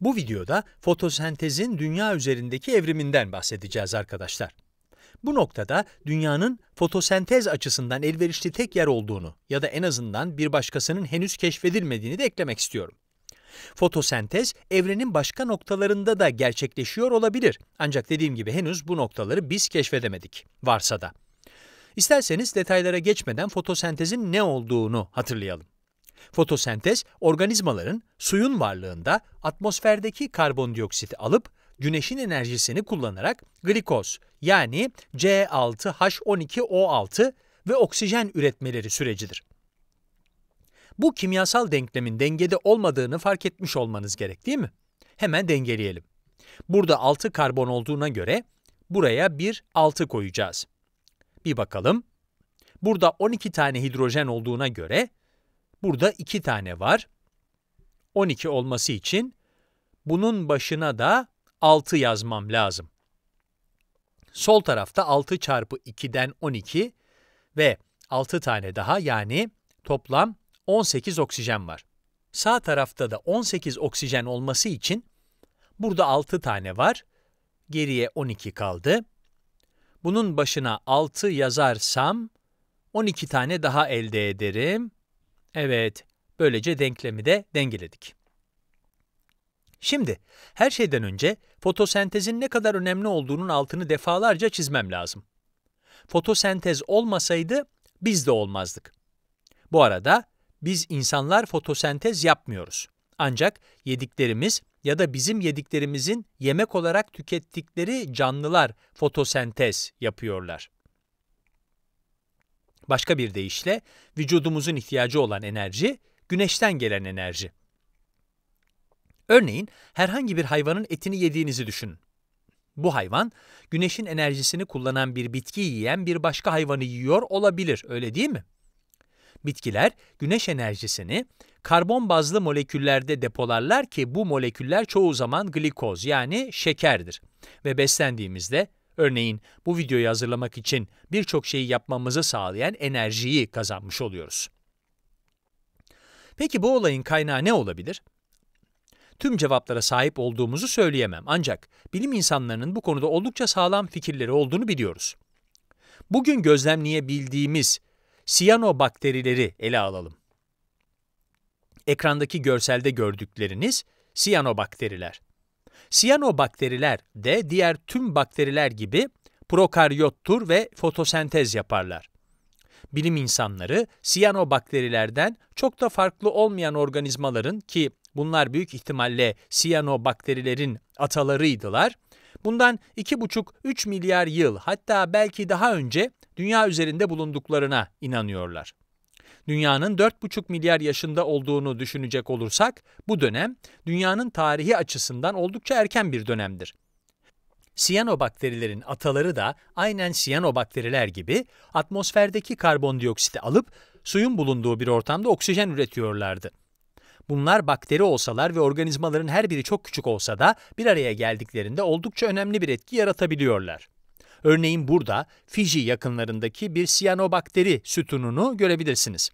Bu videoda fotosentezin dünya üzerindeki evriminden bahsedeceğiz arkadaşlar. Bu noktada dünyanın fotosentez açısından elverişli tek yer olduğunu ya da en azından bir başkasının henüz keşfedilmediğini de eklemek istiyorum. Fotosentez evrenin başka noktalarında da gerçekleşiyor olabilir. Ancak dediğim gibi henüz bu noktaları biz keşfedemedik, varsa da. İsterseniz detaylara geçmeden fotosentezin ne olduğunu hatırlayalım. Fotosentez, organizmaların suyun varlığında atmosferdeki karbondioksiti alıp güneşin enerjisini kullanarak glikoz yani C6H12O6 ve oksijen üretmeleri sürecidir. Bu kimyasal denklemin dengede olmadığını fark etmiş olmanız gerek değil mi? Hemen dengeleyelim. Burada 6 karbon olduğuna göre buraya bir 6 koyacağız. Bir bakalım. Burada 12 tane hidrojen olduğuna göre Burada iki tane var. 12 olması için bunun başına da 6 yazmam lazım. Sol tarafta 6 çarpı 2'den 12 ve 6 tane daha yani toplam 18 oksijen var. Sağ tarafta da 18 oksijen olması için burada 6 tane var. Geriye 12 kaldı. Bunun başına 6 yazarsam 12 tane daha elde ederim Evet, böylece denklemi de dengeledik. Şimdi, her şeyden önce fotosentezin ne kadar önemli olduğunun altını defalarca çizmem lazım. Fotosentez olmasaydı biz de olmazdık. Bu arada biz insanlar fotosentez yapmıyoruz. Ancak yediklerimiz ya da bizim yediklerimizin yemek olarak tükettikleri canlılar fotosentez yapıyorlar. Başka bir deyişle vücudumuzun ihtiyacı olan enerji güneşten gelen enerji. Örneğin herhangi bir hayvanın etini yediğinizi düşünün. Bu hayvan güneşin enerjisini kullanan bir bitki yiyen bir başka hayvanı yiyor olabilir, öyle değil mi? Bitkiler güneş enerjisini karbon bazlı moleküllerde depolarlar ki bu moleküller çoğu zaman glikoz yani şekerdir ve beslendiğimizde Örneğin bu videoyu hazırlamak için birçok şeyi yapmamızı sağlayan enerjiyi kazanmış oluyoruz. Peki bu olayın kaynağı ne olabilir? Tüm cevaplara sahip olduğumuzu söyleyemem ancak bilim insanlarının bu konuda oldukça sağlam fikirleri olduğunu biliyoruz. Bugün gözlemleyebildiğimiz siyanobakterileri ele alalım. Ekrandaki görselde gördükleriniz siyanobakteriler. Siyanobakteriler de diğer tüm bakteriler gibi prokaryottur ve fotosentez yaparlar. Bilim insanları siyanobakterilerden çok da farklı olmayan organizmaların ki bunlar büyük ihtimalle siyanobakterilerin atalarıydılar, bundan 2,5-3 milyar yıl hatta belki daha önce dünya üzerinde bulunduklarına inanıyorlar dünyanın 4,5 milyar yaşında olduğunu düşünecek olursak bu dönem dünyanın tarihi açısından oldukça erken bir dönemdir. Siyanobakterilerin ataları da aynen siyanobakteriler gibi atmosferdeki karbondioksiti alıp suyun bulunduğu bir ortamda oksijen üretiyorlardı. Bunlar bakteri olsalar ve organizmaların her biri çok küçük olsa da bir araya geldiklerinde oldukça önemli bir etki yaratabiliyorlar. Örneğin burada Fiji yakınlarındaki bir siyanobakteri sütununu görebilirsiniz.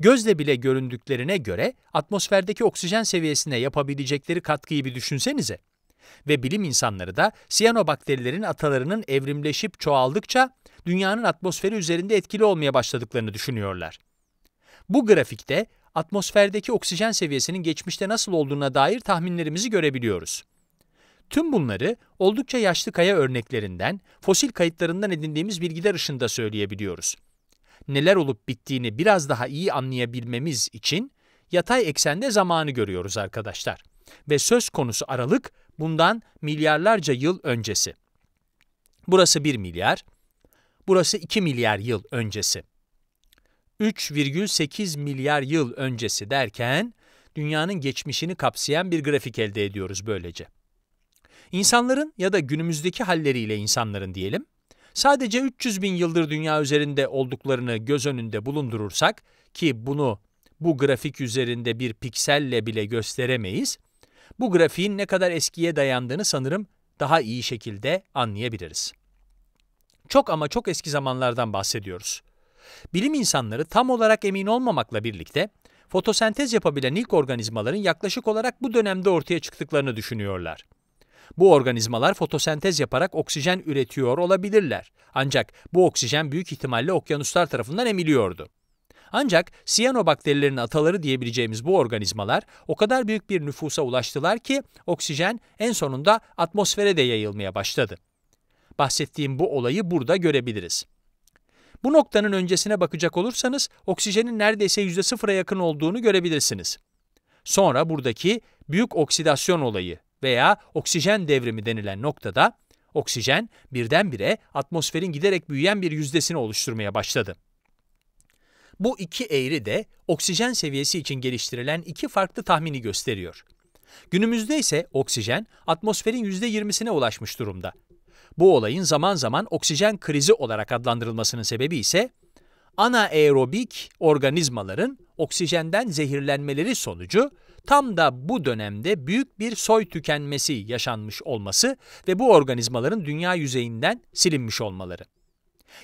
Gözle bile göründüklerine göre atmosferdeki oksijen seviyesine yapabilecekleri katkıyı bir düşünsenize. Ve bilim insanları da siyanobakterilerin atalarının evrimleşip çoğaldıkça dünyanın atmosferi üzerinde etkili olmaya başladıklarını düşünüyorlar. Bu grafikte atmosferdeki oksijen seviyesinin geçmişte nasıl olduğuna dair tahminlerimizi görebiliyoruz. Tüm bunları oldukça yaşlı kaya örneklerinden, fosil kayıtlarından edindiğimiz bilgiler ışığında söyleyebiliyoruz. Neler olup bittiğini biraz daha iyi anlayabilmemiz için yatay eksende zamanı görüyoruz arkadaşlar. Ve söz konusu aralık bundan milyarlarca yıl öncesi. Burası 1 milyar, burası 2 milyar yıl öncesi. 3,8 milyar yıl öncesi derken dünyanın geçmişini kapsayan bir grafik elde ediyoruz böylece. İnsanların ya da günümüzdeki halleriyle insanların diyelim, sadece 300 bin yıldır dünya üzerinde olduklarını göz önünde bulundurursak ki bunu bu grafik üzerinde bir pikselle bile gösteremeyiz, bu grafiğin ne kadar eskiye dayandığını sanırım daha iyi şekilde anlayabiliriz. Çok ama çok eski zamanlardan bahsediyoruz. Bilim insanları tam olarak emin olmamakla birlikte fotosentez yapabilen ilk organizmaların yaklaşık olarak bu dönemde ortaya çıktıklarını düşünüyorlar. Bu organizmalar fotosentez yaparak oksijen üretiyor olabilirler. Ancak bu oksijen büyük ihtimalle okyanuslar tarafından emiliyordu. Ancak siyanobakterilerin ataları diyebileceğimiz bu organizmalar o kadar büyük bir nüfusa ulaştılar ki oksijen en sonunda atmosfere de yayılmaya başladı. Bahsettiğim bu olayı burada görebiliriz. Bu noktanın öncesine bakacak olursanız oksijenin neredeyse %0'a yakın olduğunu görebilirsiniz. Sonra buradaki büyük oksidasyon olayı veya oksijen devrimi denilen noktada oksijen birdenbire atmosferin giderek büyüyen bir yüzdesini oluşturmaya başladı. Bu iki eğri de oksijen seviyesi için geliştirilen iki farklı tahmini gösteriyor. Günümüzde ise oksijen atmosferin %20'sine ulaşmış durumda. Bu olayın zaman zaman oksijen krizi olarak adlandırılmasının sebebi ise anaerobik organizmaların oksijenden zehirlenmeleri sonucu Tam da bu dönemde büyük bir soy tükenmesi yaşanmış olması ve bu organizmaların dünya yüzeyinden silinmiş olmaları.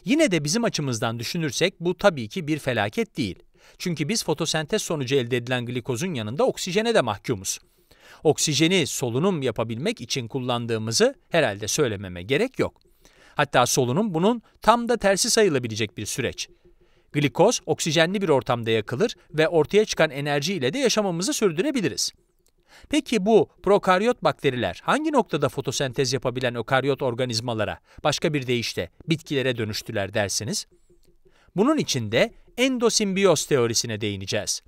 Yine de bizim açımızdan düşünürsek bu tabii ki bir felaket değil. Çünkü biz fotosentez sonucu elde edilen glikozun yanında oksijene de mahkumuz. Oksijeni solunum yapabilmek için kullandığımızı herhalde söylememe gerek yok. Hatta solunum bunun tam da tersi sayılabilecek bir süreç. Glikoz oksijenli bir ortamda yakılır ve ortaya çıkan enerji ile de yaşamamızı sürdürebiliriz. Peki bu prokaryot bakteriler hangi noktada fotosentez yapabilen ökaryot organizmalara, başka bir deyişle bitkilere dönüştüler dersiniz? Bunun için de endosimbiyos teorisine değineceğiz.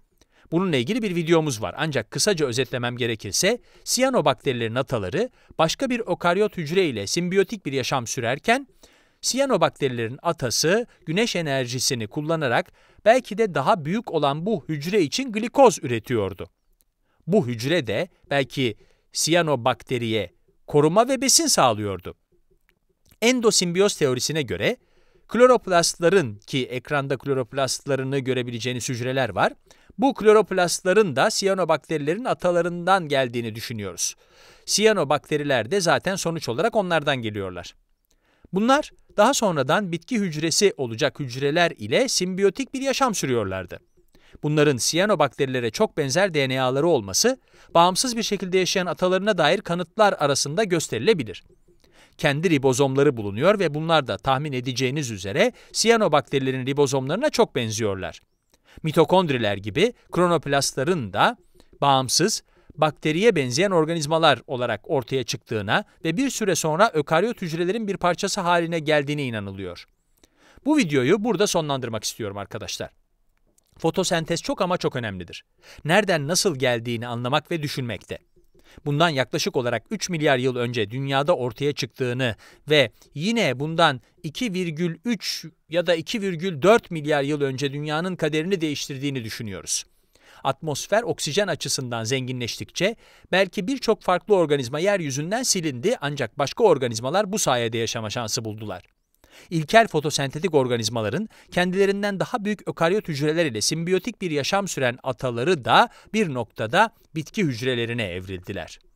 Bununla ilgili bir videomuz var ancak kısaca özetlemem gerekirse siyanobakterilerin ataları başka bir okaryot hücre ile simbiyotik bir yaşam sürerken Siyanobakterilerin atası güneş enerjisini kullanarak belki de daha büyük olan bu hücre için glikoz üretiyordu. Bu hücre de belki siyanobakteriye koruma ve besin sağlıyordu. Endosimbiyoz teorisine göre kloroplastların ki ekranda kloroplastlarını görebileceğiniz hücreler var. Bu kloroplastların da siyanobakterilerin atalarından geldiğini düşünüyoruz. Siyanobakteriler de zaten sonuç olarak onlardan geliyorlar. Bunlar daha sonradan bitki hücresi olacak hücreler ile simbiyotik bir yaşam sürüyorlardı. Bunların siyanobakterilere çok benzer DNA'ları olması, bağımsız bir şekilde yaşayan atalarına dair kanıtlar arasında gösterilebilir. Kendi ribozomları bulunuyor ve bunlar da tahmin edeceğiniz üzere siyanobakterilerin ribozomlarına çok benziyorlar. Mitokondriler gibi kronoplastların da bağımsız, bakteriye benzeyen organizmalar olarak ortaya çıktığına ve bir süre sonra ökaryot hücrelerin bir parçası haline geldiğine inanılıyor. Bu videoyu burada sonlandırmak istiyorum arkadaşlar. Fotosentez çok ama çok önemlidir. Nereden nasıl geldiğini anlamak ve düşünmekte. Bundan yaklaşık olarak 3 milyar yıl önce dünyada ortaya çıktığını ve yine bundan 2,3 ya da 2,4 milyar yıl önce dünyanın kaderini değiştirdiğini düşünüyoruz. Atmosfer oksijen açısından zenginleştikçe belki birçok farklı organizma yeryüzünden silindi ancak başka organizmalar bu sayede yaşama şansı buldular. İlkel fotosentetik organizmaların kendilerinden daha büyük ökaryot hücreler ile simbiyotik bir yaşam süren ataları da bir noktada bitki hücrelerine evrildiler.